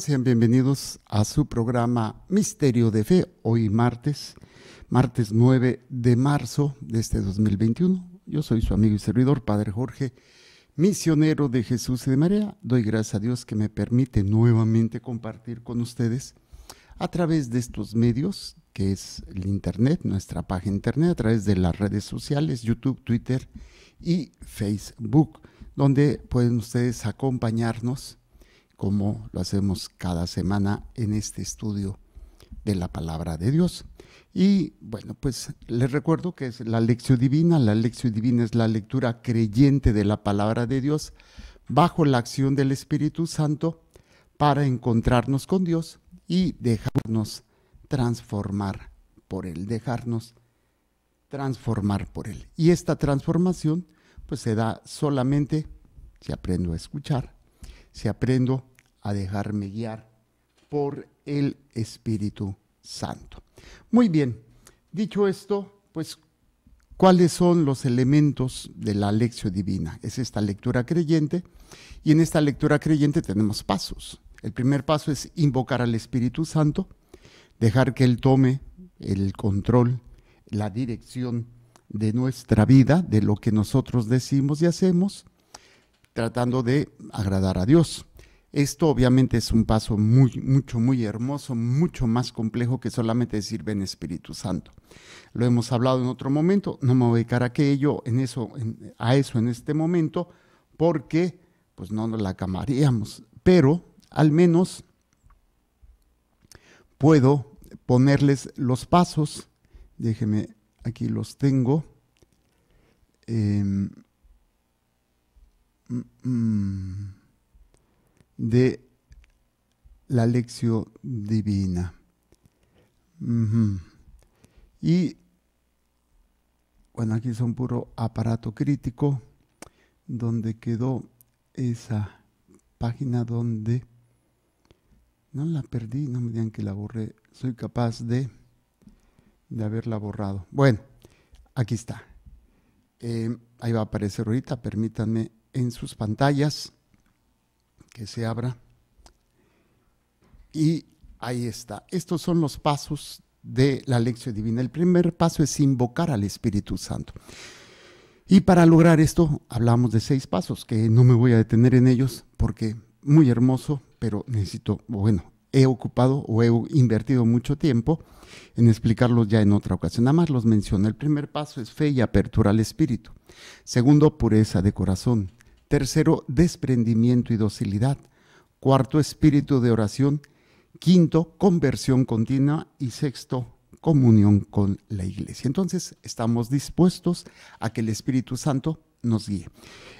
Sean bienvenidos a su programa Misterio de Fe, hoy martes, martes 9 de marzo de este 2021. Yo soy su amigo y servidor, Padre Jorge, misionero de Jesús y de María. Doy gracias a Dios que me permite nuevamente compartir con ustedes a través de estos medios, que es el Internet, nuestra página Internet, a través de las redes sociales, YouTube, Twitter y Facebook, donde pueden ustedes acompañarnos como lo hacemos cada semana en este estudio de la palabra de Dios. Y bueno, pues les recuerdo que es la lección divina. La lección divina es la lectura creyente de la palabra de Dios bajo la acción del Espíritu Santo para encontrarnos con Dios y dejarnos transformar por Él, dejarnos transformar por Él. Y esta transformación pues se da solamente si aprendo a escuchar si aprendo a dejarme guiar por el Espíritu Santo. Muy bien, dicho esto, pues, ¿cuáles son los elementos de la lección divina? Es esta lectura creyente y en esta lectura creyente tenemos pasos. El primer paso es invocar al Espíritu Santo, dejar que Él tome el control, la dirección de nuestra vida, de lo que nosotros decimos y hacemos tratando de agradar a Dios. Esto obviamente es un paso muy, mucho, muy hermoso, mucho más complejo que solamente decir ven Espíritu Santo. Lo hemos hablado en otro momento, no me voy a dedicar a aquello, en eso, en, a eso en este momento, porque pues no nos la camaríamos. Pero al menos puedo ponerles los pasos. Déjenme, aquí los tengo. Em, Mm, mm, de la lección divina. Mm-hmm. Y bueno, aquí un puro aparato crítico, donde quedó esa página donde no la perdí, no me digan que la borré, soy capaz de, de haberla borrado. Bueno, aquí está. Eh, ahí va a aparecer ahorita, permítanme en sus pantallas, que se abra. Y ahí está. Estos son los pasos de la lección divina. El primer paso es invocar al Espíritu Santo. Y para lograr esto hablamos de seis pasos, que no me voy a detener en ellos porque muy hermoso, pero necesito, bueno, he ocupado o he invertido mucho tiempo en explicarlos ya en otra ocasión. Nada más los menciono. El primer paso es fe y apertura al espíritu. Segundo, pureza de corazón. Tercero, desprendimiento y docilidad. Cuarto, espíritu de oración. Quinto, conversión continua. Y sexto, comunión con la iglesia. Entonces, estamos dispuestos a que el Espíritu Santo nos guíe.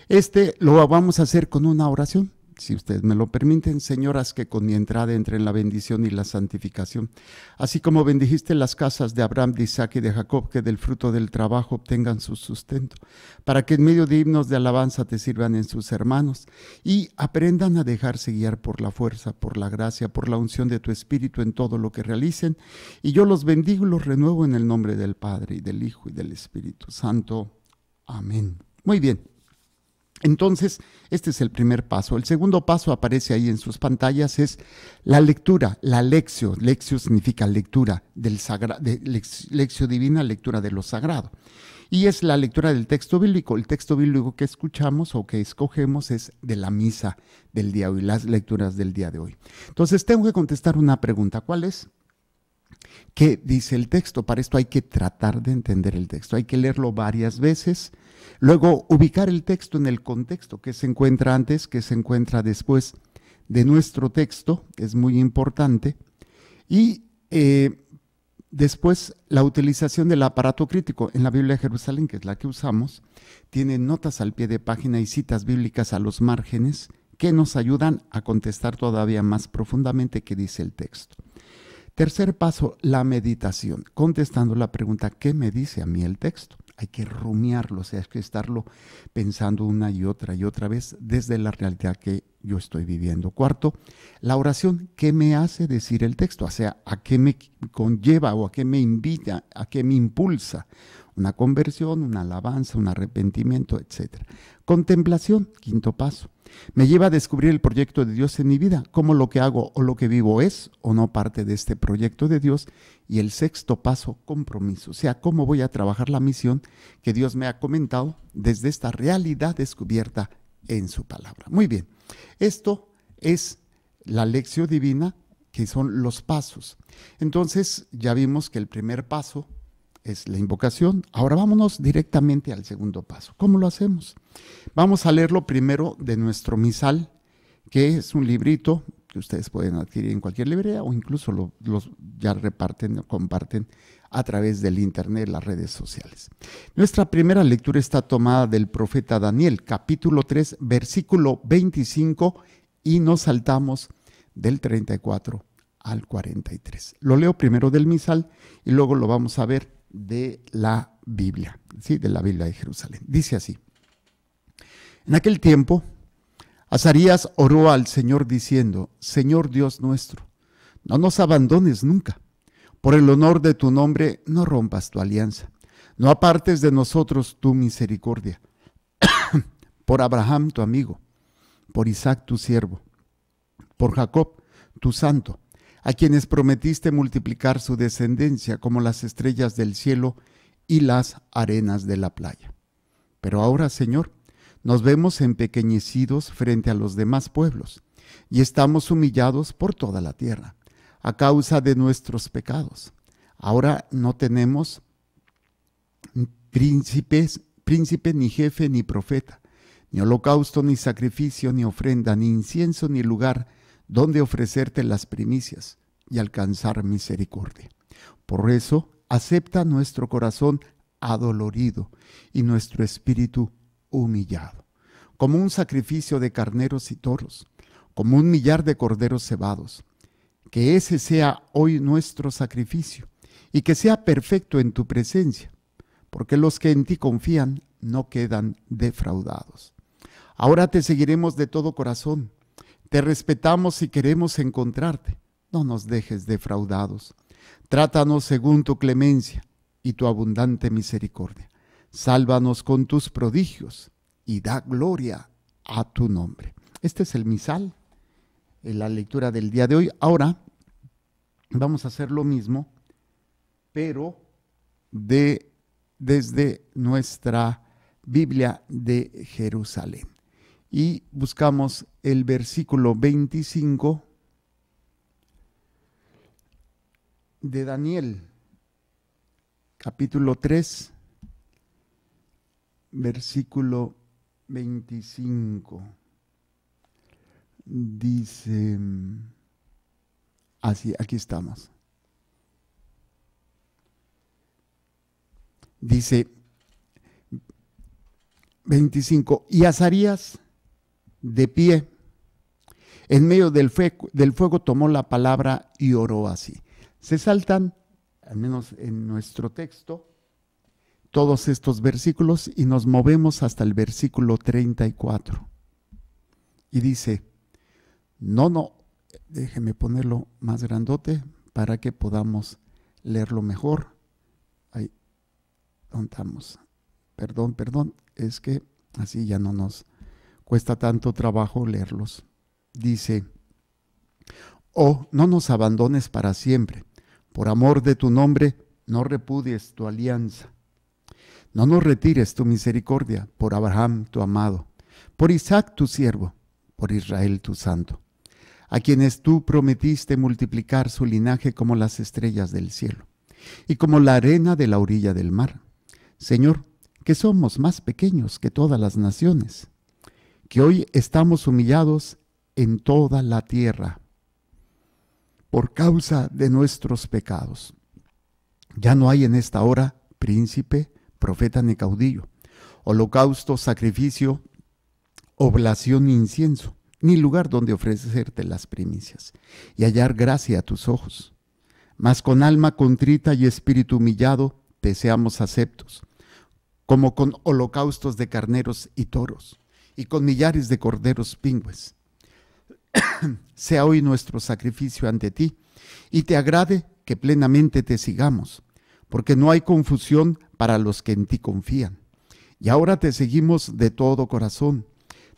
Este lo vamos a hacer con una oración si ustedes me lo permiten, señoras, que con mi entrada entre la bendición y la santificación. Así como bendijiste las casas de Abraham, de Isaac y de Jacob, que del fruto del trabajo obtengan su sustento, para que en medio de himnos de alabanza te sirvan en sus hermanos y aprendan a dejarse guiar por la fuerza, por la gracia, por la unción de tu espíritu en todo lo que realicen. Y yo los bendigo y los renuevo en el nombre del Padre, y del Hijo, y del Espíritu Santo. Amén. Muy bien. Entonces, este es el primer paso. El segundo paso aparece ahí en sus pantallas, es la lectura, la lección. Lección significa lectura del sagrado, divina, lectura de lo sagrado. Y es la lectura del texto bíblico. El texto bíblico que escuchamos o que escogemos es de la misa del día de hoy, las lecturas del día de hoy. Entonces, tengo que contestar una pregunta. ¿Cuál es? ¿Qué dice el texto? Para esto hay que tratar de entender el texto. Hay que leerlo varias veces Luego, ubicar el texto en el contexto, que se encuentra antes, que se encuentra después de nuestro texto, es muy importante. Y eh, después, la utilización del aparato crítico. En la Biblia de Jerusalén, que es la que usamos, tiene notas al pie de página y citas bíblicas a los márgenes que nos ayudan a contestar todavía más profundamente qué dice el texto. Tercer paso, la meditación, contestando la pregunta, ¿qué me dice a mí el texto? Hay que rumiarlo, o sea, hay que estarlo pensando una y otra y otra vez desde la realidad que yo estoy viviendo. Cuarto, la oración, ¿qué me hace decir el texto? O sea, ¿a qué me conlleva o a qué me invita, a qué me impulsa? Una conversión, una alabanza, un arrepentimiento, etc. Contemplación, quinto paso me lleva a descubrir el proyecto de Dios en mi vida, cómo lo que hago o lo que vivo es o no parte de este proyecto de Dios. Y el sexto paso, compromiso, o sea, cómo voy a trabajar la misión que Dios me ha comentado desde esta realidad descubierta en su palabra. Muy bien, esto es la lección divina, que son los pasos. Entonces, ya vimos que el primer paso es la invocación. Ahora vámonos directamente al segundo paso. ¿Cómo lo hacemos? Vamos a leerlo primero de nuestro misal, que es un librito que ustedes pueden adquirir en cualquier librería o incluso los ya reparten o comparten a través del Internet, las redes sociales. Nuestra primera lectura está tomada del profeta Daniel, capítulo 3, versículo 25, y nos saltamos del 34 al 43. Lo leo primero del misal y luego lo vamos a ver de la Biblia, ¿sí? de la Biblia de Jerusalén. Dice así, en aquel tiempo, Azarías oró al Señor diciendo, Señor Dios nuestro, no nos abandones nunca. Por el honor de tu nombre, no rompas tu alianza. No apartes de nosotros tu misericordia. por Abraham tu amigo, por Isaac tu siervo, por Jacob tu santo a quienes prometiste multiplicar su descendencia como las estrellas del cielo y las arenas de la playa. Pero ahora, Señor, nos vemos empequeñecidos frente a los demás pueblos y estamos humillados por toda la tierra a causa de nuestros pecados. Ahora no tenemos príncipes, príncipe ni jefe ni profeta, ni holocausto ni sacrificio ni ofrenda, ni incienso ni lugar donde ofrecerte las primicias y alcanzar misericordia. Por eso, acepta nuestro corazón adolorido y nuestro espíritu humillado, como un sacrificio de carneros y toros, como un millar de corderos cebados. Que ese sea hoy nuestro sacrificio y que sea perfecto en tu presencia, porque los que en ti confían no quedan defraudados. Ahora te seguiremos de todo corazón te respetamos y queremos encontrarte. No nos dejes defraudados. Trátanos según tu clemencia y tu abundante misericordia. Sálvanos con tus prodigios y da gloria a tu nombre. Este es el misal, en la lectura del día de hoy. Ahora vamos a hacer lo mismo, pero de, desde nuestra Biblia de Jerusalén y buscamos el versículo 25 de Daniel, capítulo 3, versículo 25. Dice, así, aquí estamos. Dice 25, y Azarías de pie. En medio del fuego, tomó la palabra y oró así. Se saltan, al menos en nuestro texto, todos estos versículos y nos movemos hasta el versículo 34. Y dice, no, no, déjeme ponerlo más grandote para que podamos leerlo mejor. Ahí, contamos. Perdón, perdón, es que así ya no nos cuesta tanto trabajo leerlos. Dice, oh, no nos abandones para siempre, por amor de tu nombre, no repudies tu alianza. No nos retires tu misericordia por Abraham tu amado, por Isaac tu siervo, por Israel tu santo, a quienes tú prometiste multiplicar su linaje como las estrellas del cielo y como la arena de la orilla del mar. Señor, que somos más pequeños que todas las naciones que hoy estamos humillados en toda la tierra por causa de nuestros pecados. Ya no hay en esta hora príncipe, profeta ni caudillo, holocausto, sacrificio, oblación incienso, ni lugar donde ofrecerte las primicias y hallar gracia a tus ojos. Mas con alma contrita y espíritu humillado te seamos aceptos, como con holocaustos de carneros y toros y con millares de corderos pingües. sea hoy nuestro sacrificio ante ti, y te agrade que plenamente te sigamos, porque no hay confusión para los que en ti confían. Y ahora te seguimos de todo corazón,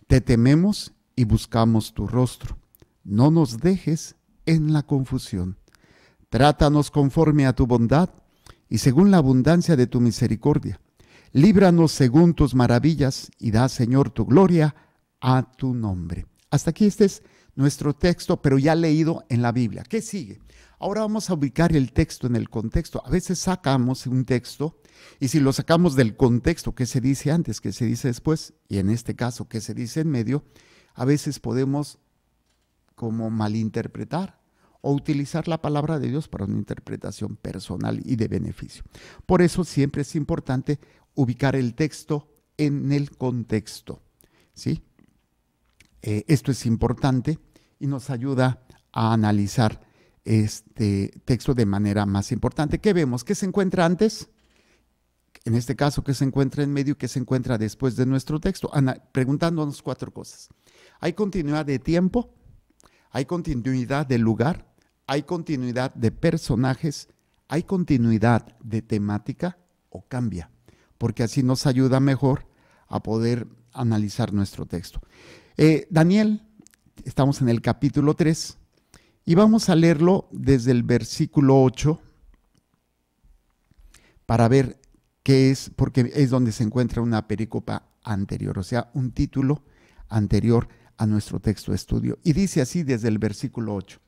te tememos y buscamos tu rostro. No nos dejes en la confusión. Trátanos conforme a tu bondad y según la abundancia de tu misericordia Líbranos según tus maravillas y da, Señor, tu gloria a tu nombre. Hasta aquí este es nuestro texto, pero ya leído en la Biblia. ¿Qué sigue? Ahora vamos a ubicar el texto en el contexto. A veces sacamos un texto y si lo sacamos del contexto, qué se dice antes, qué se dice después, y en este caso, qué se dice en medio, a veces podemos como malinterpretar o utilizar la palabra de Dios para una interpretación personal y de beneficio. Por eso siempre es importante ubicar el texto en el contexto. ¿sí? Eh, esto es importante y nos ayuda a analizar este texto de manera más importante. ¿Qué vemos? ¿Qué se encuentra antes? En este caso, ¿qué se encuentra en medio y qué se encuentra después de nuestro texto? preguntándonos cuatro cosas. ¿Hay continuidad de tiempo? ¿Hay continuidad de lugar? ¿Hay continuidad de personajes? ¿Hay continuidad de temática o cambia? porque así nos ayuda mejor a poder analizar nuestro texto. Eh, Daniel, estamos en el capítulo 3 y vamos a leerlo desde el versículo 8 para ver qué es, porque es donde se encuentra una pericopa anterior, o sea, un título anterior a nuestro texto de estudio. Y dice así desde el versículo 8.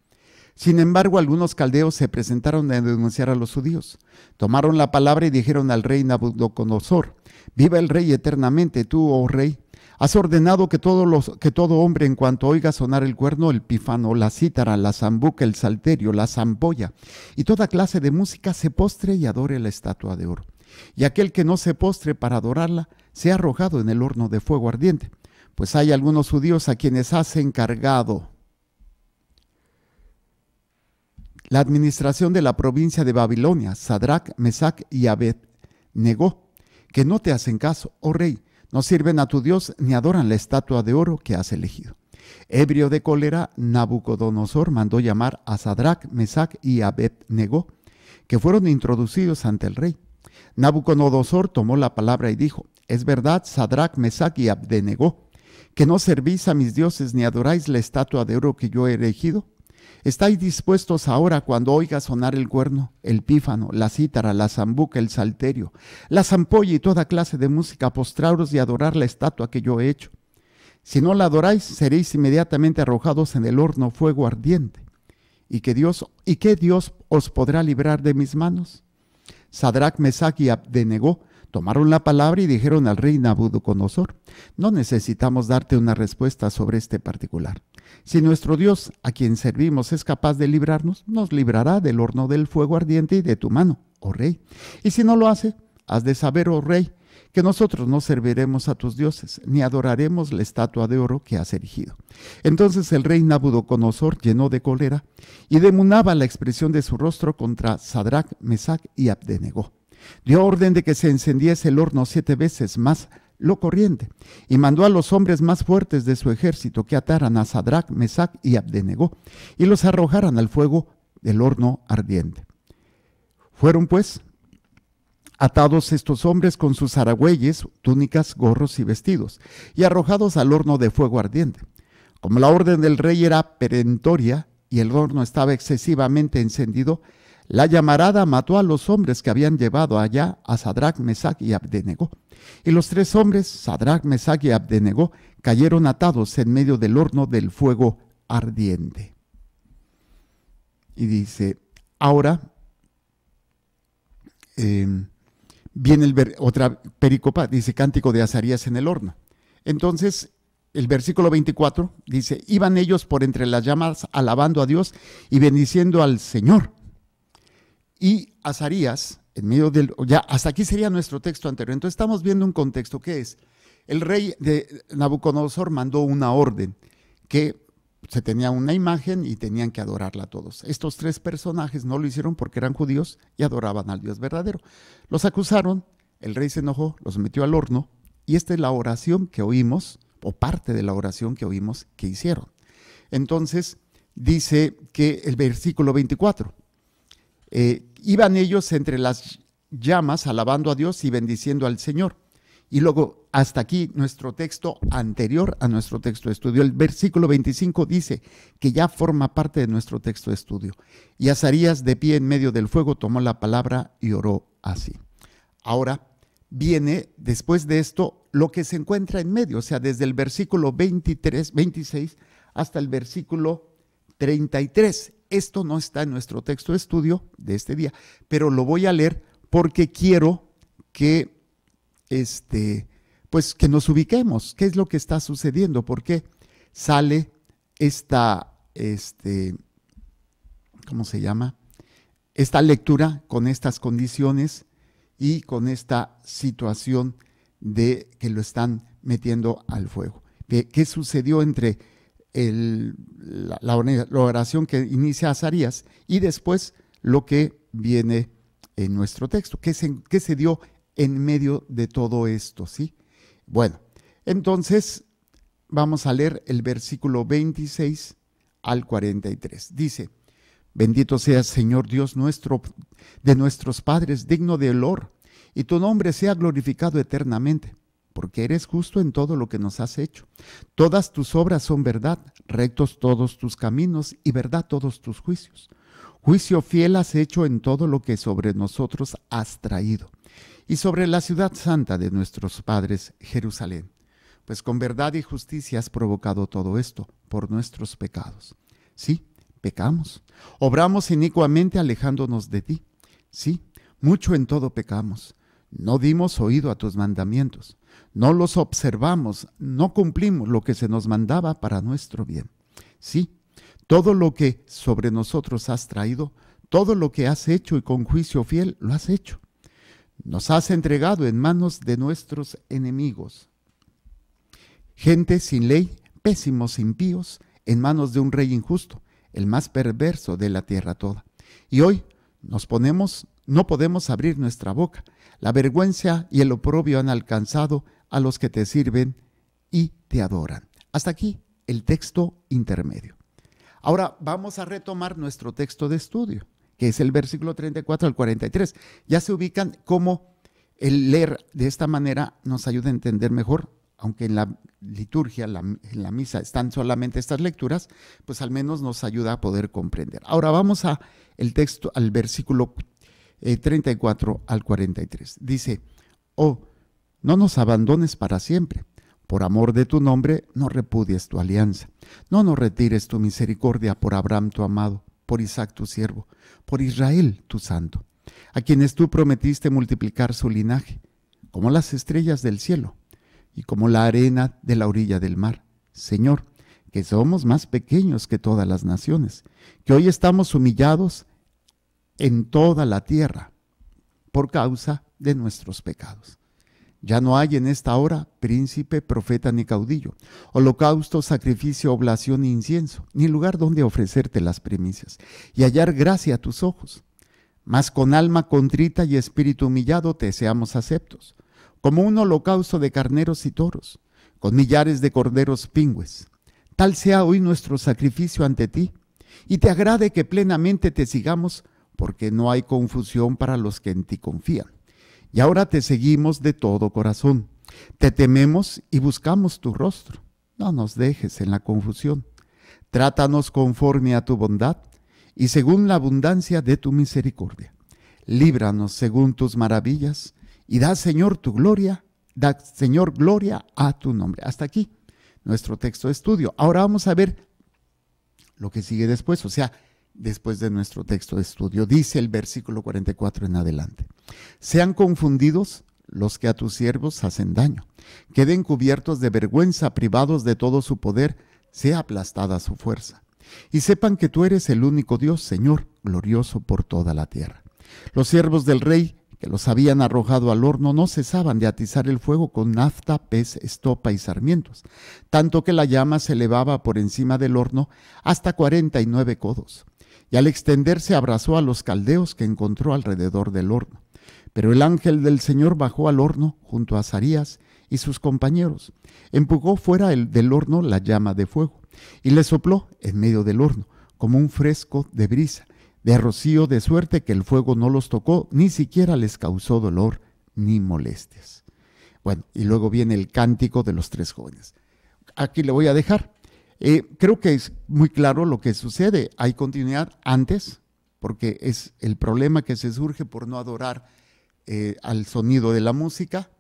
Sin embargo, algunos caldeos se presentaron a denunciar a los judíos. Tomaron la palabra y dijeron al rey Nabucodonosor, viva el rey eternamente, tú, oh rey, Has ordenado que, los, todo hombre, en cuanto oiga sonar el cuerno, el pífano, la cítara, la zambuca, el salterio, la zampolla y toda clase de música, se postre y adore la estatua de oro. Y aquel que no se postre para adorarla, sea arrojado en el horno de fuego ardiente. Pues hay algunos judíos a quienes has encargado la administración de la provincia de Babilonia, Sadrach, Mesach y Abed, negó que no te hacen caso, oh rey, no sirven a tu Dios ni adoran la estatua de oro que has elegido. Ebrio de cólera, Nabucodonosor mandó llamar a Sadrach, Mesach y Abed, negó que fueron introducidos ante el rey. Nabucodonosor tomó la palabra y dijo, es verdad, Sadrach, Mesach y Abed, negó que no servís a mis dioses ni adoráis la estatua de oro que yo he elegido. Estáis dispuestos ahora cuando oiga sonar el cuerno, el pífano, la cítara, la zambuca, el salterio, la zampolla y toda clase de música, a postraros y adorar la estatua que yo he hecho. Si no la adoráis, seréis inmediatamente arrojados en el horno fuego ardiente. ¿Y que Dios, y qué Dios os podrá librar de mis manos? Sadrach, Mesach y Abdenegó tomaron la palabra y dijeron al rey Nabucodonosor, no necesitamos darte una respuesta sobre este particular. Si nuestro Dios, a quien servimos, es capaz de librarnos, nos librará del horno del fuego ardiente y de tu mano, oh rey. Y si no lo hace, has de saber, oh rey, que nosotros no serviremos a tus dioses, ni adoraremos la estatua de oro que has erigido. Entonces el rey Nabucodonosor llenó de cólera y demunaba la expresión de su rostro contra Sadrach, Mesach y Abdenegó. Dio orden de que se encendiese el horno siete veces más lo corriente, y mandó a los hombres más fuertes de su ejército que ataran a Sadrach, Mesach y Abdenegó, y los arrojaran al fuego del horno ardiente. Fueron pues atados estos hombres con sus aragüelles, túnicas, gorros y vestidos, y arrojados al horno de fuego ardiente. Como la orden del rey era perentoria y el horno estaba excesivamente encendido, la llamarada mató a los hombres que habían llevado allá a Sadrach, Mesach y Abdenegó. Y los tres hombres, Sadrach, Mesach y Abdenegó, cayeron atados en medio del horno del fuego ardiente. Y dice, ahora em, viene otra pericopa, dice cántico de Azarías en el horno. Entonces, el versículo 24 dice, iban ellos por entre las llamas alabando a Dios y bendiciendo al Señor y Azarías, en medio del, ya hasta aquí sería nuestro texto anterior. Entonces estamos viendo un contexto que es, el rey de Nabucodonosor mandó una orden que se tenía una imagen y tenían que adorarla a todos. Estos tres personajes no lo hicieron porque eran judíos y adoraban al Dios verdadero. Los acusaron, el rey se enojó, los metió al horno y esta es la oración que oímos, o parte de la oración que oímos que hicieron. Entonces dice que el versículo 24, eh, iban ellos entre las llamas alabando a Dios y bendiciendo al Señor. Y luego, hasta aquí, nuestro texto anterior a nuestro texto de estudio, el versículo 25 dice que ya forma parte de nuestro texto de estudio. Y Azarías, de pie en medio del fuego, tomó la palabra y oró así. Ahora viene, después de esto, lo que se encuentra en medio, o sea, desde el versículo 23, 26 hasta el versículo 33. Esto no está en nuestro texto de estudio de este día, pero lo voy a leer porque quiero que este pues que nos ubiquemos, qué es lo que está sucediendo, por qué sale esta este ¿cómo se llama? esta lectura con estas condiciones y con esta situación de que lo están metiendo al fuego. ¿Qué sucedió entre la, oración que inicia Azarías y después lo que viene en nuestro texto, que se, que se dio en medio de todo esto, ¿sí? Bueno, entonces vamos a leer el versículo 26 al 43. Dice, bendito sea Señor Dios nuestro, de nuestros padres, digno de olor, y tu nombre sea glorificado eternamente porque eres justo en todo lo que nos has hecho. Todas tus obras son verdad, rectos todos tus caminos y verdad todos tus juicios. Juicio fiel has hecho en todo lo que sobre nosotros has traído y sobre la ciudad santa de nuestros padres, Jerusalén, pues con verdad y justicia has provocado todo esto por nuestros pecados. Sí, pecamos, obramos inicuamente alejándonos de ti. Sí, mucho en todo pecamos. No dimos oído a tus mandamientos no los observamos, no cumplimos lo que se nos mandaba para nuestro bien. Sí, todo lo que sobre nosotros has traído, todo lo que has hecho y con juicio fiel lo has hecho. Nos has entregado en manos de nuestros enemigos. Gente sin ley, pésimos impíos, en manos de un rey injusto, el más perverso de la tierra toda. Y hoy nos ponemos, no podemos abrir nuestra boca. La vergüenza y el oprobio han alcanzado a los que te sirven y te adoran. Hasta aquí el texto intermedio. Ahora vamos a retomar nuestro texto de estudio, que es el versículo 34 al 43. Ya se ubican cómo el leer de esta manera nos ayuda a entender mejor, aunque en la liturgia, en la misa están solamente estas lecturas, pues al menos nos ayuda a poder comprender. Ahora vamos a el texto al versículo 34 eh, al 43. Dice, "Oh no nos abandones para siempre. Por amor de tu nombre, no repudies tu alianza. No nos retires tu misericordia por Abraham tu amado, por Isaac tu siervo, por Israel tu santo, a quienes tú prometiste multiplicar su linaje, como las estrellas del cielo y como la arena de la orilla del mar. Señor, que somos más pequeños que todas las naciones, que hoy estamos humillados en toda la tierra por causa de nuestros pecados. Ya no hay en esta hora príncipe, profeta ni caudillo, holocausto, sacrificio, oblación ni incienso, ni lugar donde ofrecerte las primicias y hallar gracia a tus ojos. Mas con alma contrita y espíritu humillado te seamos aceptos, como un holocausto de carneros y toros, con millares de corderos pingües. Tal sea hoy nuestro sacrificio ante ti, y te agrade que plenamente te sigamos, porque no hay confusión para los que en ti confían y ahora te seguimos de todo corazón. Te tememos y buscamos tu rostro. No nos dejes en la confusión. Trátanos conforme a tu bondad y según la abundancia de tu misericordia. Líbranos según tus maravillas y da, Señor, tu gloria, da, Señor, gloria a tu nombre. Hasta aquí nuestro texto de estudio. Ahora vamos a ver lo que sigue después, o sea, después de nuestro texto de estudio. Dice el versículo 44 en adelante. Sean confundidos los que a tus siervos hacen daño. Queden cubiertos de vergüenza, privados de todo su poder, sea aplastada su fuerza. Y sepan que tú eres el único Dios, Señor, glorioso por toda la tierra. Los siervos del rey que los habían arrojado al horno no cesaban de atizar el fuego con nafta, pez, estopa y sarmientos, tanto que la llama se elevaba por encima del horno hasta 49 codos y al extenderse abrazó a los caldeos que encontró alrededor del horno. Pero el ángel del Señor bajó al horno junto a Sarías y sus compañeros, empujó fuera del horno la llama de fuego y le sopló en medio del horno como un fresco de brisa, de rocío de suerte que el fuego no los tocó, ni siquiera les causó dolor ni molestias. Bueno, y luego viene el cántico de los tres jóvenes. Aquí le voy a dejar eh, creo que es muy claro lo que sucede. Hay continuidad antes, porque es el problema que se surge por no adorar eh, al sonido de la música,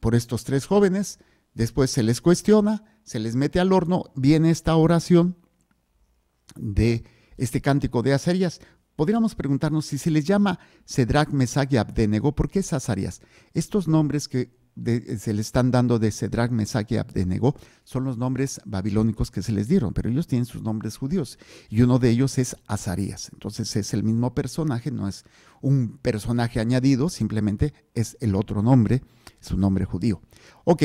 por estos tres jóvenes. Después se les cuestiona, se les mete al horno, viene esta oración de este cántico de Azarías. Podríamos preguntarnos si se les llama Sedrak Mesag y Abdenego, ¿por qué esas áreas? Estos nombres que eh, se le están dando de Cedrac, Mesaque y Abdenego son los nombres babilónicos que se les dieron, pero ellos tienen sus nombres judíos y uno de ellos es Azarías. Entonces es el mismo personaje, no es un personaje añadido, simplemente es el otro nombre, es un nombre judío. Ok,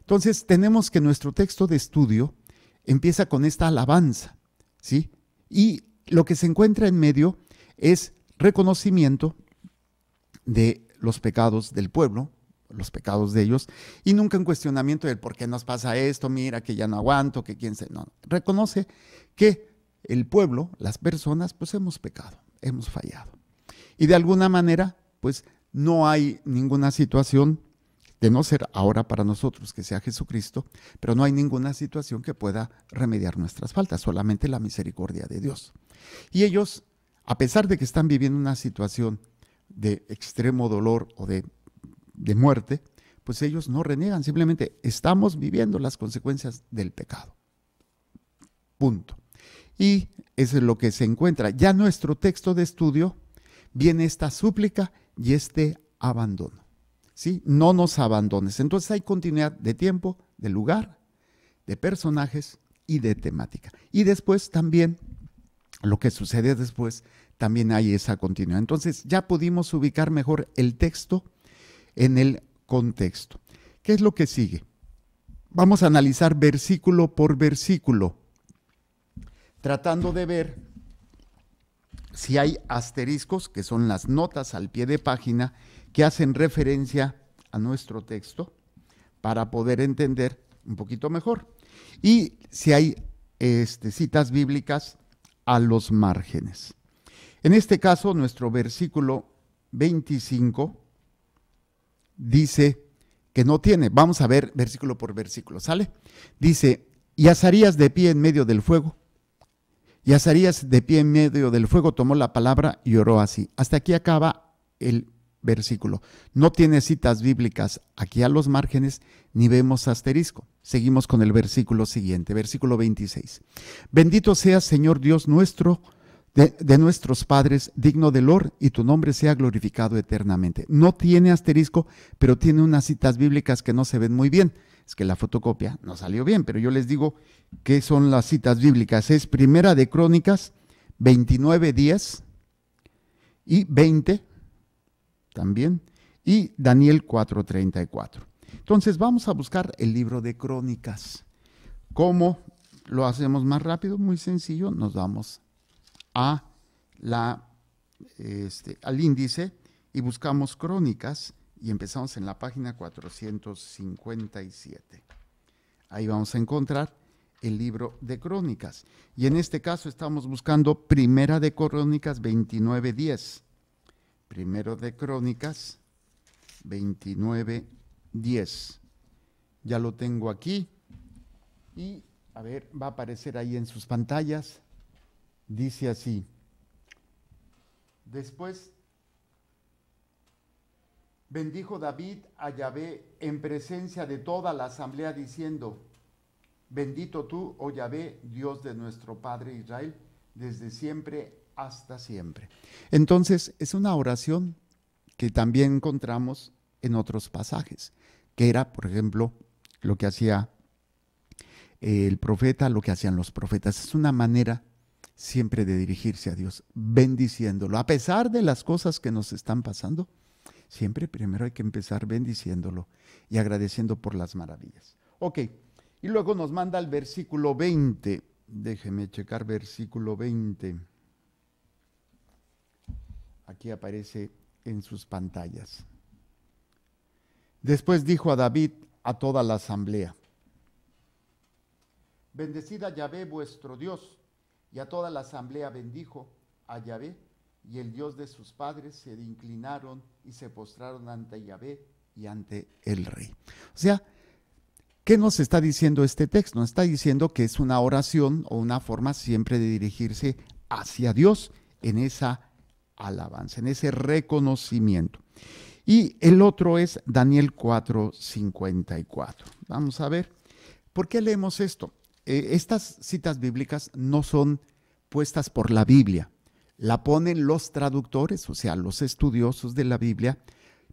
entonces tenemos que nuestro texto de estudio empieza con esta alabanza, ¿sí? Y lo que se encuentra en medio es reconocimiento de los pecados del pueblo, los pecados de ellos, y nunca en cuestionamiento del por qué nos pasa esto, mira que ya no aguanto, que quién se. No, reconoce que el pueblo, las personas, pues hemos pecado, hemos fallado. Y de alguna manera, pues no hay ninguna situación, de no ser ahora para nosotros que sea Jesucristo, pero no hay ninguna situación que pueda remediar nuestras faltas, solamente la misericordia de Dios. Y ellos, a pesar de que están viviendo una situación de extremo dolor o de de muerte, pues ellos no reniegan, simplemente estamos viviendo las consecuencias del pecado. Punto. Y eso es lo que se encuentra. Ya nuestro texto de estudio viene esta súplica y este abandono. ¿sí? No nos abandones. Entonces hay continuidad de tiempo, de lugar, de personajes y de temática. Y después también, lo que sucede después, también hay esa continuidad. Entonces ya pudimos ubicar mejor el texto en el contexto. ¿Qué es lo que sigue? Vamos a analizar versículo por versículo, tratando de ver si hay asteriscos, que son las notas al pie de página, que hacen referencia a nuestro texto para poder entender un poquito mejor. Y si hay este, citas bíblicas a los márgenes. En este caso, nuestro versículo 25 dice que no tiene. Vamos a ver versículo por versículo, ¿sale? Dice, y Azarías de pie en medio del fuego. Y Azarías de pie en medio del fuego tomó la palabra y oró así. Hasta aquí acaba el versículo. No tiene citas bíblicas aquí a los márgenes ni vemos asterisco. Seguimos con el versículo siguiente, versículo 26. Bendito sea Señor Dios nuestro, de, nuestros padres, digno de Lord, y tu nombre sea glorificado eternamente. No tiene asterisco, pero tiene unas citas bíblicas que no se ven muy bien. Es que la fotocopia no salió bien, pero yo les digo qué son las citas bíblicas. Es Primera de Crónicas 29, 10 y 20 también, y Daniel 4, 34. Entonces vamos a buscar el libro de Crónicas. ¿Cómo lo hacemos más rápido? Muy sencillo, nos vamos a la, este, al índice y buscamos crónicas y empezamos en la página 457. Ahí vamos a encontrar el libro de crónicas. Y en este caso estamos buscando Primera de Crónicas 29.10. Primero de Crónicas 29.10. Ya lo tengo aquí. Y a ver, va a aparecer ahí en sus pantallas dice así. Después bendijo David a Yahvé en presencia de toda la asamblea diciendo, bendito tú, oh Yahvé, Dios de nuestro Padre Israel, desde siempre hasta siempre. Entonces es una oración que también encontramos en otros pasajes, que era, por ejemplo, lo que hacía el profeta, lo que hacían los profetas. Es una manera siempre de dirigirse a Dios, bendiciéndolo. A pesar de las cosas que nos están pasando, siempre primero hay que empezar bendiciéndolo y agradeciendo por las maravillas. Ok, y luego nos manda el versículo 20. Déjeme checar versículo 20. Aquí aparece en sus pantallas. Después dijo a David a toda la asamblea, bendecida ve vuestro Dios y a toda la asamblea bendijo a Yahvé, y el Dios de sus padres se inclinaron y se postraron ante Yahvé y ante el rey. O sea, ¿qué nos está diciendo este texto? Nos está diciendo que es una oración o una forma siempre de dirigirse hacia Dios en esa alabanza, en ese reconocimiento. Y el otro es Daniel 4:54. Vamos a ver, ¿por qué leemos esto? Eh, estas citas bíblicas no son puestas por la Biblia, la ponen los traductores, o sea, los estudiosos de la Biblia,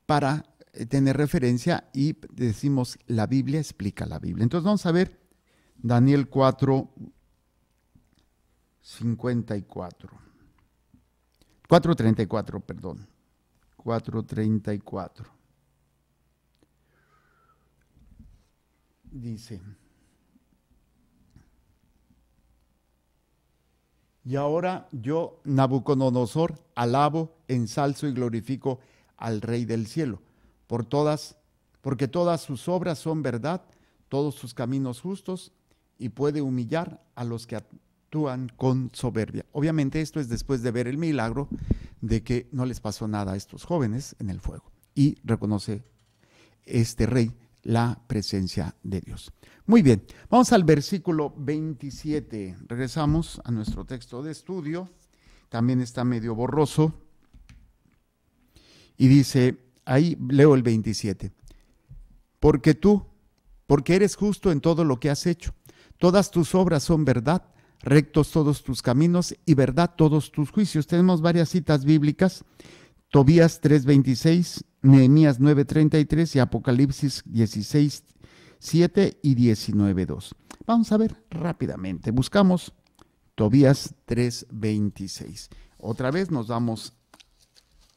para eh, tener referencia y decimos, la Biblia explica la Biblia. Entonces vamos a ver Daniel 4, 54. 4.34, perdón. 4.34. Dice. Y ahora yo, Nabucodonosor, alabo, ensalzo y glorifico al Rey del cielo, por todas, porque todas sus obras son verdad, todos sus caminos justos, y puede humillar a los que actúan con soberbia. Obviamente esto es después de ver el milagro de que no les pasó nada a estos jóvenes en el fuego. Y reconoce este rey la presencia de Dios. Muy bien, vamos al versículo 27. Regresamos a nuestro texto de estudio. También está medio borroso. Y dice, ahí leo el 27. Porque tú, porque eres justo en todo lo que has hecho. Todas tus obras son verdad, rectos todos tus caminos y verdad todos tus juicios. Tenemos varias citas bíblicas. Tobías 3:26, Nehemías 9:33 y Apocalipsis 16, 7 y 19:2. Vamos a ver rápidamente. Buscamos Tobías 3:26. Otra vez nos vamos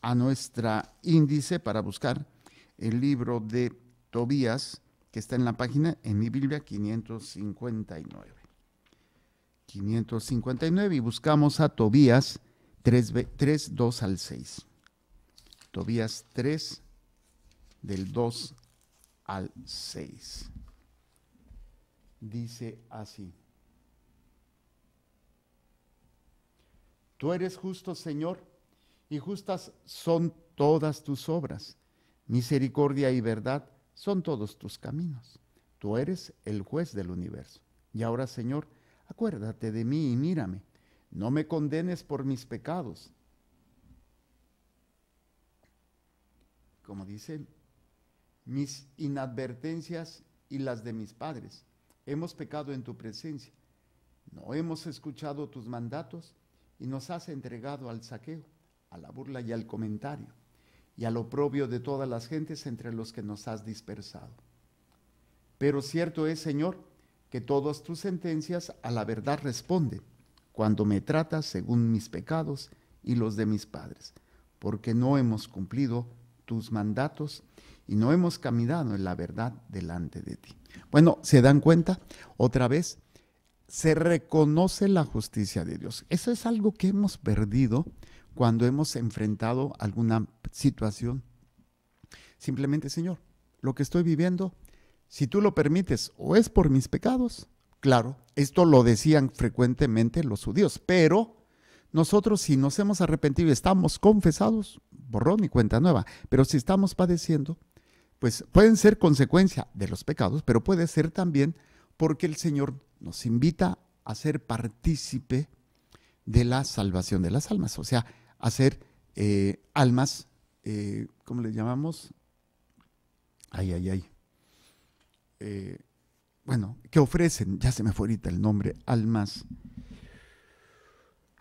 a nuestra índice para buscar el libro de Tobías que está en la página en mi Biblia 559. 559 y buscamos a Tobías 3, 3 2 al 6. Tobías 3, del 2 al 6. Dice así. Tú eres justo, Señor, y justas son todas tus obras. Misericordia y verdad son todos tus caminos. Tú eres el juez del universo. Y ahora, Señor, acuérdate de mí y mírame. No me condenes por mis pecados como dice mis inadvertencias y las de mis padres. Hemos pecado en tu presencia, no hemos escuchado tus mandatos y nos has entregado al saqueo, a la burla y al comentario, y al oprobio de todas las gentes entre los que nos has dispersado. Pero cierto es, Señor, que todas tus sentencias a la verdad responden, cuando me tratas según mis pecados y los de mis padres, porque no hemos cumplido tus mandatos y no hemos caminado en la verdad delante de ti. Bueno, ¿se dan cuenta? Otra vez, se reconoce la justicia de Dios. Eso es algo que hemos perdido cuando hemos enfrentado alguna situación. Simplemente, Señor, lo que estoy viviendo, si tú lo permites, o es por mis pecados. Claro, esto lo decían frecuentemente los judíos, pero nosotros si nos hemos arrepentido y estamos confesados, borrón y cuenta nueva, pero si estamos padeciendo, pues pueden ser consecuencia de los pecados, pero puede ser también porque el Señor nos invita a ser partícipe de la salvación de las almas, o sea, a ser eh, almas, eh, ¿cómo les llamamos? Ay, ay, ay. Eh, bueno, que ofrecen, ya se me fue ahorita el nombre, almas.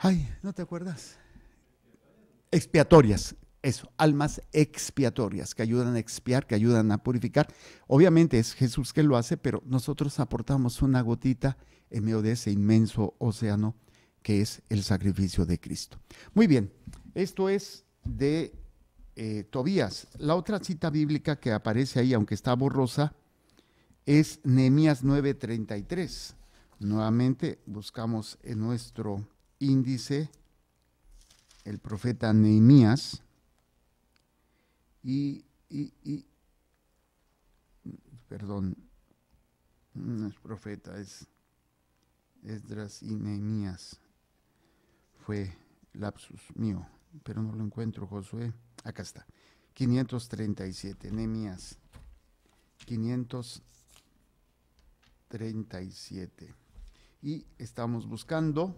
Ay, ¿no te acuerdas? Expiatorias, eso, almas expiatorias que ayudan a expiar, que ayudan a purificar. Obviamente es Jesús que lo hace, pero nosotros aportamos una gotita en medio de ese inmenso océano que es el sacrificio de Cristo. Muy bien, esto es de eh, Tobías. La otra cita bíblica que aparece ahí, aunque está borrosa, es Nehemías 9:33. Nuevamente buscamos en nuestro índice el profeta Nehemías y, perdón, no es profeta, es Esdras y Nehemías. Fue lapsus mío, pero no lo encuentro, Josué. Acá está. 537, Nehemías. 537. Y estamos buscando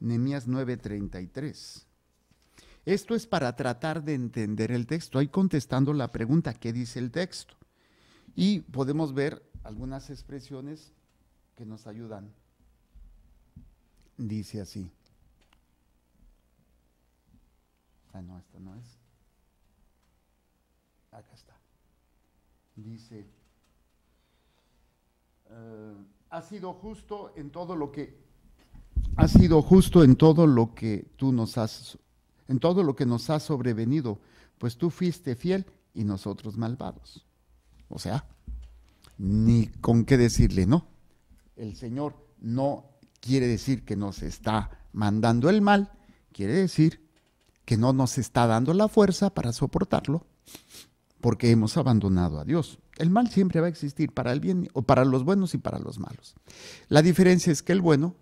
Nemías 9:33. Esto es para tratar de entender el texto, ahí contestando la pregunta, ¿qué dice el texto? Y podemos ver algunas expresiones que nos ayudan. Dice así. Ah, no, esta no es. Acá está. Dice, eh, ha sido justo en todo lo que ha sido justo en todo lo que tú nos has, en todo lo que nos ha sobrevenido, pues tú fuiste fiel y nosotros malvados. O sea, ni con qué decirle no. El Señor no quiere decir que nos está mandando el mal, quiere decir que no nos está dando la fuerza para soportarlo, porque hemos abandonado a Dios. El mal siempre va a existir para el bien o para los buenos y para los malos. La diferencia es que el bueno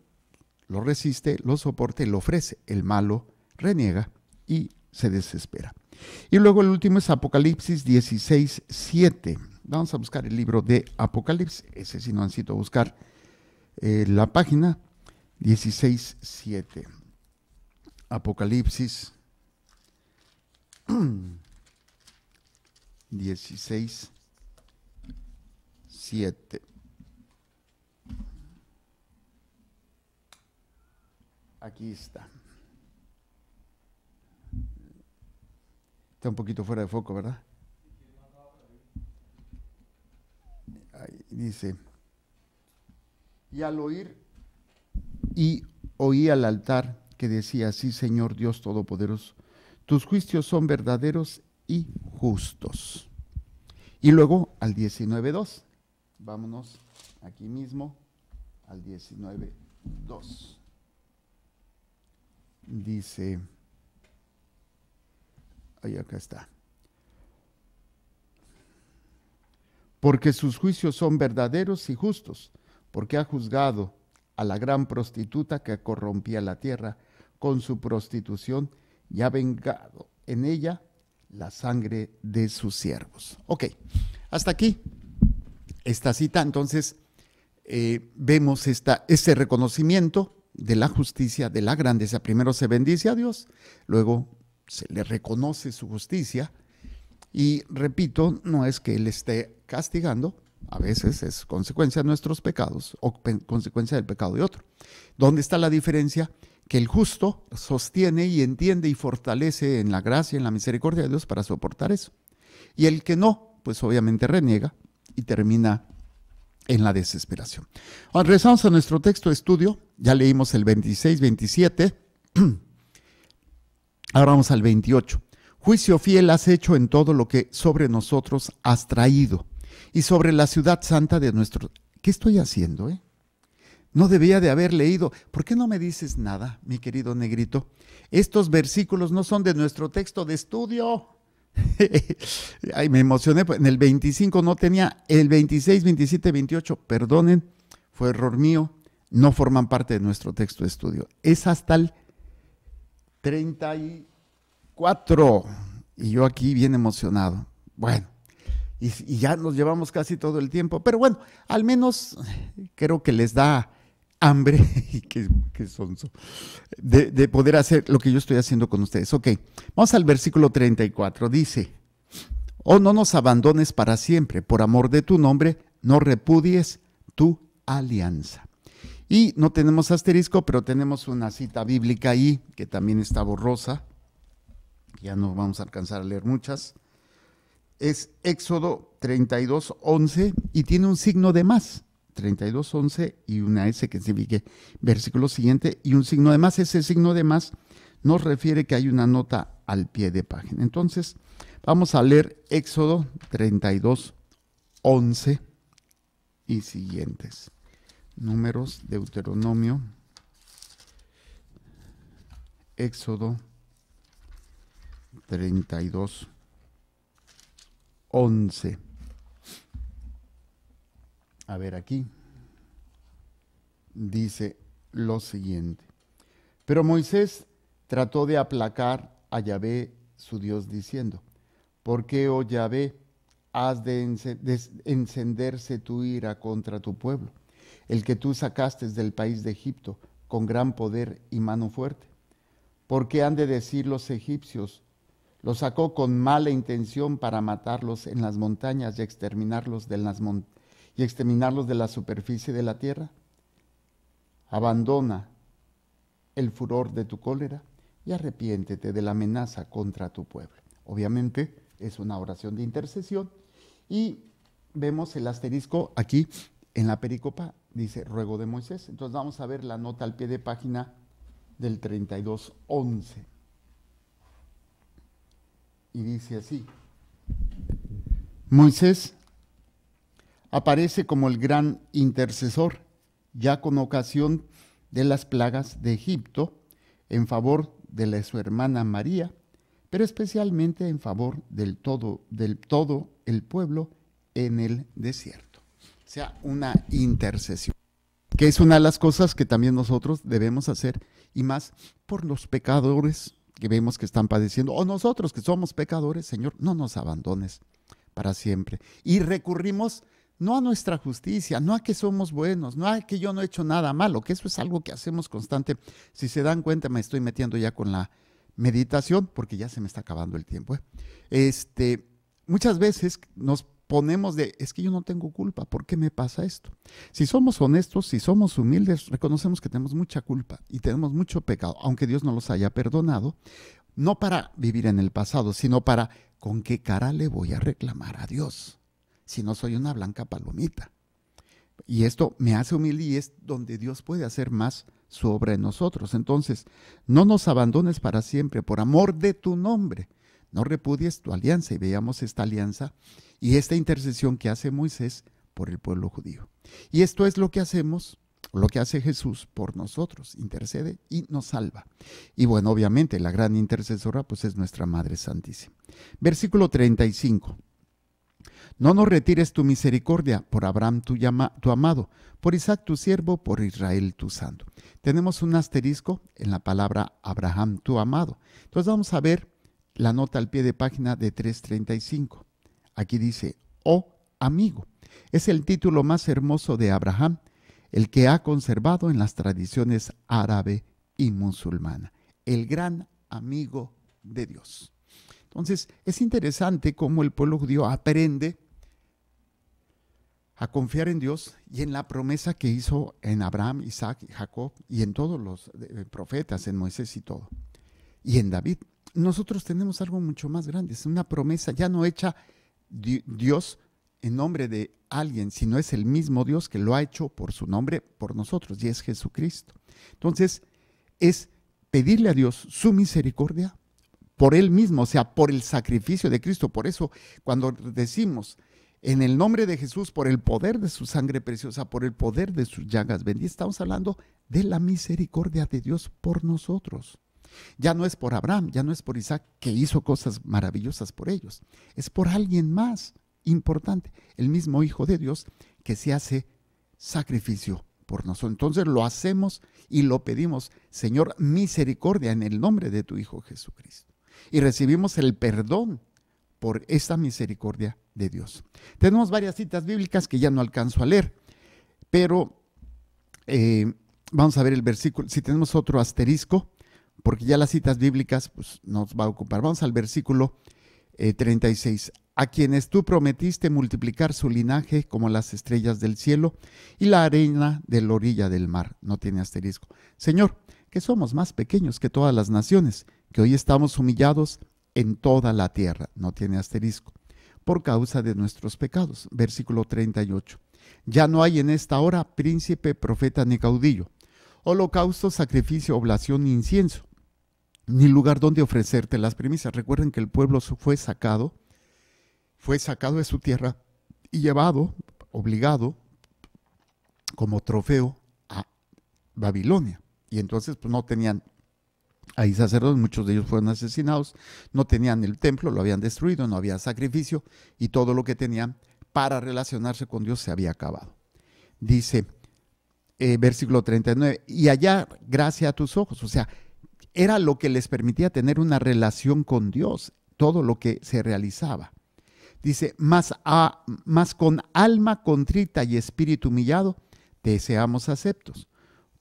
lo resiste, lo soporte, lo ofrece. El malo reniega y se desespera. Y luego el último es Apocalipsis 16, 7. Vamos a buscar el libro de Apocalipsis. Ese sí no necesito buscar eh, la página 16, 7. Apocalipsis 16, 7. Aquí está. Está un poquito fuera de foco, ¿verdad? Ahí dice, y al oír, y oí al altar que decía, sí Señor Dios Todopoderoso, tus juicios son verdaderos y justos. Y luego al 19.2, vámonos aquí mismo al 19.2 dice, ahí acá está, porque sus juicios son verdaderos y justos, porque ha juzgado a la gran prostituta que corrompía la tierra con su prostitución y ha vengado en ella la sangre de sus siervos. Ok, hasta aquí esta cita. Entonces, eh, vemos esta, este reconocimiento de la justicia, de la grandeza. Primero se bendice a Dios, luego se le reconoce su justicia y repito, no es que Él esté castigando, a veces es consecuencia de nuestros pecados o consecuencia del pecado de otro. ¿Dónde está la diferencia? Que el justo sostiene y entiende y fortalece en la gracia, y en la misericordia de Dios para soportar eso. Y el que no, pues obviamente reniega y termina en la desesperación. Ahora, regresamos a nuestro texto de estudio, ya leímos el 26, 27, ahora vamos al 28. Juicio fiel has hecho en todo lo que sobre nosotros has traído y sobre la ciudad santa de nuestro... ¿Qué estoy haciendo? Eh? No debía de haber leído. ¿Por qué no me dices nada, mi querido negrito? Estos versículos no son de nuestro texto de estudio. Ay, me emocioné. Pues, en el 25 no tenía, el 26, 27, 28, perdonen, fue error mío, no forman parte de nuestro texto de estudio. Es hasta el 34. Y yo aquí bien emocionado. Bueno, y ya nos llevamos casi todo el tiempo, pero bueno, al menos creo que les da hambre y qué, qué de, poder hacer lo que yo estoy haciendo con ustedes. Ok, vamos al versículo 34. Dice, oh no nos abandones para siempre, por amor de tu nombre, no repudies tu alianza. Y no tenemos asterisco, pero tenemos una cita bíblica ahí que también está borrosa. Ya no vamos a alcanzar a leer muchas. Es Éxodo 32, 11 y tiene un signo de más. 32, 11 y una S que significa versículo siguiente y un signo de más. Ese signo de más nos refiere que hay una nota al pie de página. Entonces, vamos a leer Éxodo 32, 11 y siguientes. Números, Deuteronomio, Éxodo 32, 11 a ver aquí, dice lo siguiente. Pero Moisés trató de aplacar a Yahvé, su Dios, diciendo, ¿por qué, oh Yahvé, has de encenderse tu ira contra tu pueblo, el que tú sacaste del país de Egipto con gran poder y mano fuerte? ¿Por qué han de decir los egipcios, los sacó con mala intención para matarlos en las montañas y exterminarlos de las montañas? y exterminarlos de la superficie de la tierra? Abandona el furor de tu cólera y arrepiéntete de la amenaza contra tu pueblo. Obviamente es una oración de intercesión y vemos el asterisco aquí en la pericopa, dice ruego de Moisés. Entonces vamos a ver la nota al pie de página del 32.11. Y dice así, Moisés aparece como el gran intercesor, ya con ocasión de las plagas de Egipto, en favor de su hermana María, pero especialmente en favor del todo, del todo el pueblo en el desierto. O sea, una intercesión, que es una de las cosas que también nosotros debemos hacer, y más por los pecadores que vemos que están padeciendo, o nosotros que somos pecadores, Señor, no nos abandones para siempre. Y recurrimos no a nuestra justicia, no a que somos buenos, no a que yo no he hecho nada malo, que eso es algo que hacemos constante. Si se dan cuenta, me estoy metiendo ya con la meditación, porque ya se me está acabando el tiempo. ¿eh? Este, muchas veces nos ponemos de, es que yo no tengo culpa, ¿por qué me pasa esto? Si somos honestos, si somos humildes, reconocemos que tenemos mucha culpa y tenemos mucho pecado, aunque Dios no los haya perdonado, no para vivir en el pasado, sino para con qué cara le voy a reclamar a Dios si no soy una blanca palomita. Y esto me hace humilde y es donde Dios puede hacer más su obra en nosotros. Entonces, no nos abandones para siempre por amor de tu nombre. No repudies tu alianza y veamos esta alianza y esta intercesión que hace Moisés por el pueblo judío. Y esto es lo que hacemos, lo que hace Jesús por nosotros, intercede y nos salva. Y bueno, obviamente la gran intercesora pues es nuestra Madre Santísima. Versículo 35. No nos retires tu misericordia por Abraham tu, amado, por Isaac tu siervo, por Israel tu santo. Tenemos un asterisco en la palabra Abraham tu amado. Entonces vamos a ver la nota al pie de página de 335. Aquí dice, oh amigo, es el título más hermoso de Abraham, el que ha conservado en las tradiciones árabe y musulmana, el gran amigo de Dios. Entonces, es interesante cómo el pueblo judío aprende a confiar en Dios y en la promesa que hizo en Abraham, Isaac Jacob y en todos los eh, eh, profetas, en Moisés y todo. Y en David. Nosotros tenemos algo mucho más grande, es una promesa ya no hecha Dios en nombre de alguien, sino es el mismo Dios que lo ha hecho por su nombre, por nosotros, y es Jesucristo. Entonces, es pedirle a Dios su misericordia por Él mismo, o sea, por el sacrificio de Cristo. Por eso, cuando decimos en el nombre de Jesús, por el poder de su sangre preciosa, por el poder de sus llagas. benditas. estamos hablando de la misericordia de Dios por nosotros. Ya no es por Abraham, ya no es por Isaac, que hizo cosas maravillosas por ellos. Es por alguien más importante, el mismo Hijo de Dios, que se hace sacrificio por nosotros. Entonces lo hacemos y lo pedimos, Señor, misericordia en el nombre de tu Hijo Jesucristo. Y recibimos el perdón por esta misericordia de Dios. Tenemos varias citas bíblicas que ya no alcanzo a leer, pero eh, vamos a ver el versículo, si tenemos otro asterisco, porque ya las citas bíblicas pues, nos va a ocupar. Vamos al versículo 36. Eh, a quienes tú prometiste multiplicar su linaje como las estrellas del cielo y la arena de la orilla del mar. No tiene asterisco. Señor, que somos más pequeños que todas las naciones, que hoy estamos humillados en toda la tierra, no tiene asterisco, por causa de nuestros pecados. Versículo 38. Ya no hay en esta hora príncipe, profeta ni caudillo, holocausto, sacrificio, oblación incienso, ni lugar donde ofrecerte las premisas. Recuerden que el pueblo fue sacado, fue sacado de su tierra y llevado, obligado, como trofeo a Babilonia. Y entonces pues, no tenían hay sacerdotes, muchos de ellos fueron asesinados, no tenían el templo, lo habían destruido, no había sacrificio y todo lo que tenían para relacionarse con Dios se había acabado. Dice, eh, versículo 39, y allá gracia a tus ojos, o sea, era lo que les permitía tener una relación con Dios, todo lo que se realizaba. Dice, más, más con alma contrita y espíritu humillado, deseamos aceptos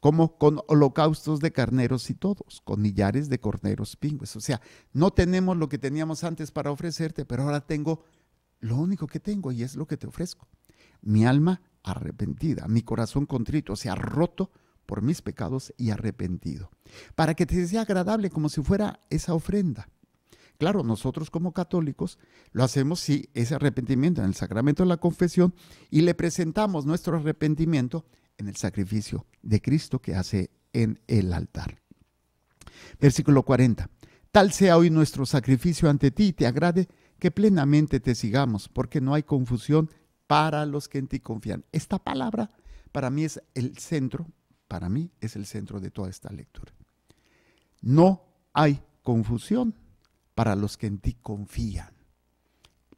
como con holocaustos de carneros y todos, con millares de corneros pingües. O sea, no tenemos lo que teníamos antes para ofrecerte, pero ahora tengo lo único que tengo y es lo que te ofrezco. Mi alma arrepentida, mi corazón contrito, o sea, roto por mis pecados y arrepentido. Para que te sea agradable como si fuera esa ofrenda. Claro, nosotros como católicos lo hacemos si sí, ese arrepentimiento en el sacramento de la confesión y le presentamos nuestro arrepentimiento en el sacrificio de Cristo que hace en el altar. Versículo 40. Tal sea hoy nuestro sacrificio ante ti y te agrade que plenamente te sigamos, porque no hay confusión para los que en ti confían. Esta palabra para mí es el centro, para mí es el centro de toda esta lectura. No hay confusión para los que en ti confían.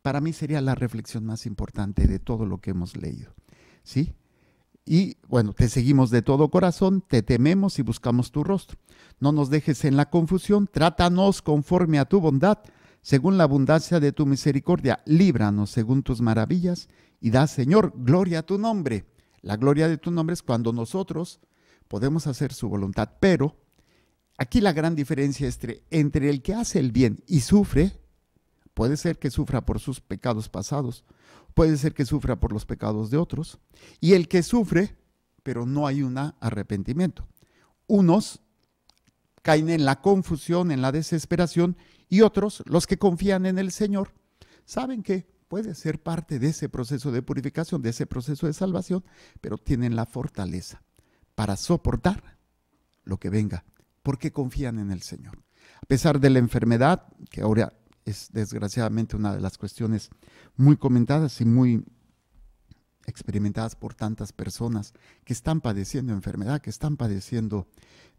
Para mí sería la reflexión más importante de todo lo que hemos leído. ¿Sí? Y bueno, te seguimos de todo corazón, te tememos y buscamos tu rostro. No nos dejes en la confusión, trátanos conforme a tu bondad, según la abundancia de tu misericordia, líbranos según tus maravillas y da, Señor, gloria a tu nombre. La gloria de tu nombre es cuando nosotros podemos hacer su voluntad, pero aquí la gran diferencia entre, entre el que hace el bien y sufre Puede ser que sufra por sus pecados pasados, puede ser que sufra por los pecados de otros, y el que sufre, pero no hay un arrepentimiento. Unos caen en la confusión, en la desesperación, y otros, los que confían en el Señor, saben que puede ser parte de ese proceso de purificación, de ese proceso de salvación, pero tienen la fortaleza para soportar lo que venga, porque confían en el Señor. A pesar de la enfermedad, que ahora es desgraciadamente una de las cuestiones muy comentadas y muy experimentadas por tantas personas que están padeciendo enfermedad, que están padeciendo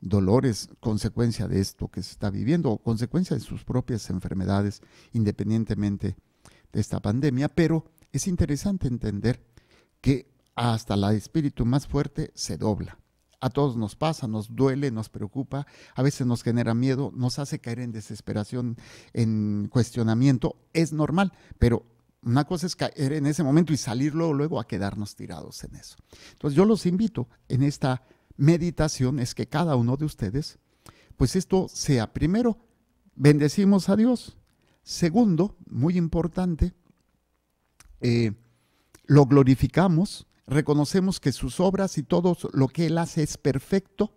dolores consecuencia de esto que se está viviendo o consecuencia de sus propias enfermedades independientemente de esta pandemia. Pero es interesante entender que hasta el espíritu más fuerte se dobla. A todos nos pasa, nos duele, nos preocupa, a veces nos genera miedo, nos hace caer en desesperación, en cuestionamiento. Es normal, pero una cosa es caer en ese momento y salir luego, a quedarnos tirados en eso. Entonces yo los invito en esta meditación es que cada uno de ustedes, pues esto sea primero, bendecimos a Dios. Segundo, muy importante, eh, lo glorificamos reconocemos que sus obras y todo lo que Él hace es perfecto,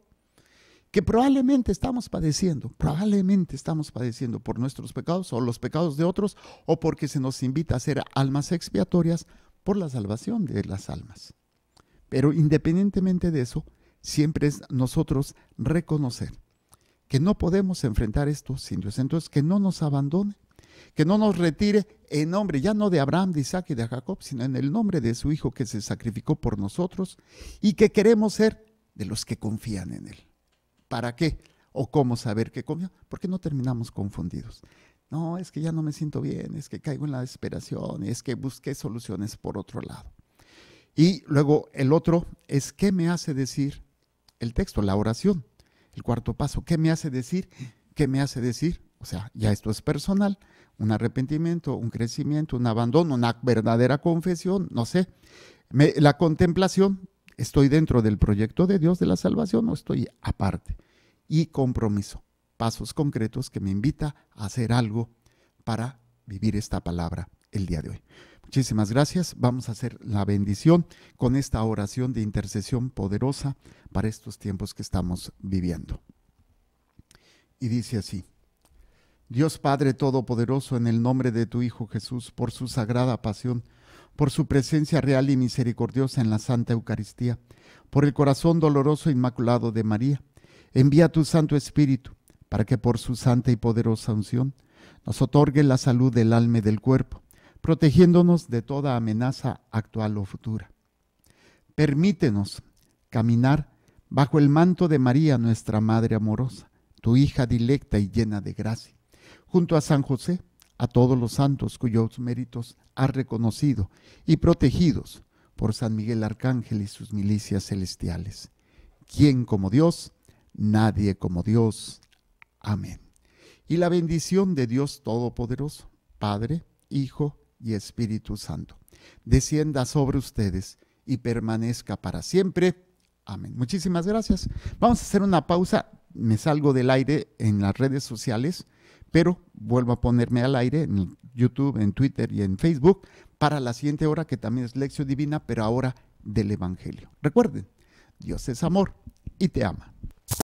que probablemente estamos padeciendo, probablemente estamos padeciendo por nuestros pecados o los pecados de otros, o porque se nos invita a ser almas expiatorias por la salvación de las almas. Pero independientemente de eso, siempre es nosotros reconocer que no podemos enfrentar esto sin Dios, entonces que no nos abandone, que no nos retire en nombre ya no de Abraham, de Isaac y de Jacob, sino en el nombre de su Hijo que se sacrificó por nosotros y que queremos ser de los que confían en Él. ¿Para qué? ¿O cómo saber que confía Porque no terminamos confundidos. No, es que ya no me siento bien, es que caigo en la desesperación, es que busqué soluciones por otro lado. Y luego el otro es qué me hace decir el texto, la oración. El cuarto paso, ¿qué me hace decir? ¿Qué me hace decir? O sea, ya esto es personal un arrepentimiento, un crecimiento, un abandono, una verdadera confesión, no sé. la contemplación, estoy dentro del proyecto de Dios de la salvación o estoy aparte. Y compromiso, pasos concretos que me invita a hacer algo para vivir esta palabra el día de hoy. Muchísimas gracias. Vamos a hacer la bendición con esta oración de intercesión poderosa para estos tiempos que estamos viviendo. Y dice así. Dios Padre Todopoderoso, en el nombre de tu Hijo Jesús, por su sagrada pasión, por su presencia real y misericordiosa en la Santa Eucaristía, por el corazón doloroso e inmaculado de María, envía tu Santo Espíritu, para que por su santa y poderosa unción nos otorgue la salud del alma y del cuerpo, protegiéndonos de toda amenaza actual o futura. Permítenos caminar bajo el manto de María, nuestra Madre amorosa, tu hija dilecta y llena de gracia junto a San José, a todos los santos cuyos méritos ha reconocido y protegidos por San Miguel Arcángel y sus milicias celestiales. ¿Quién como Dios? Nadie como Dios. Amén. Y la bendición de Dios Todopoderoso, Padre, Hijo y Espíritu Santo, descienda sobre ustedes y permanezca para siempre. Amén. Muchísimas gracias. Vamos a hacer una pausa. Me salgo del aire en las redes sociales pero vuelvo a ponerme al aire en YouTube, en Twitter y en Facebook para la siguiente hora que también es Lección Divina, pero ahora del Evangelio. Recuerden, Dios es amor y te ama.